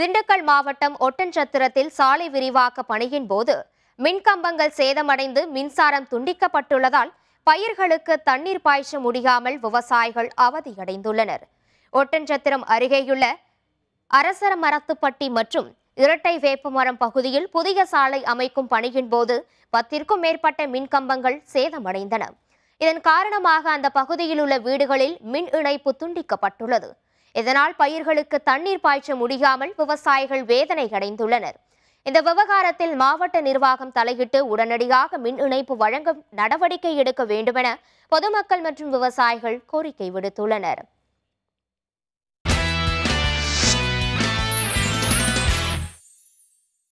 திண்டுக்கல் மாவட்டம் ஒட்டன்சத்திரத்தில் சாலை விரிவாக்க பணியின் போது மின்கம்பங்கள் சேதமடைந்து மின்சாரம் துண்டிக்கப்பட்டுள்ளதால் பயிர்களுக்கு தண்ணீர் பாய்ச்ச முடியாமல் விவசாயிகள் அவதியடைந்துள்ளனர் ஒட்டன்சத்திரம் அருகேயுள்ள அரசர மரத்துப்பட்டி மற்றும் இரட்டை வேப்பமரம் பகுதியில் புதிய சாலை அமைக்கும் பணியின் போது பத்திற்கும் மேற்பட்ட மின்கம்பங்கள் சேதமடைந்தன இதன் காரணமாக அந்த பகுதியில் உள்ள வீடுகளில் மின் இணைப்பு துண்டிக்கப்பட்டுள்ளது இதனால் பயிர்களுக்கு தண்ணீர் பாய்ச்ச முடியாமல் விவசாயிகள் வேதனை அடைந்துள்ளனர் இந்த விவகாரத்தில் மாவட்ட நிர்வாகம் தலையிட்டு உடனடியாக மின் இணைப்பு வழங்க நடவடிக்கை எடுக்க வேண்டுமென பொதுமக்கள் மற்றும் விவசாயிகள் கோரிக்கை விடுத்துள்ளனர்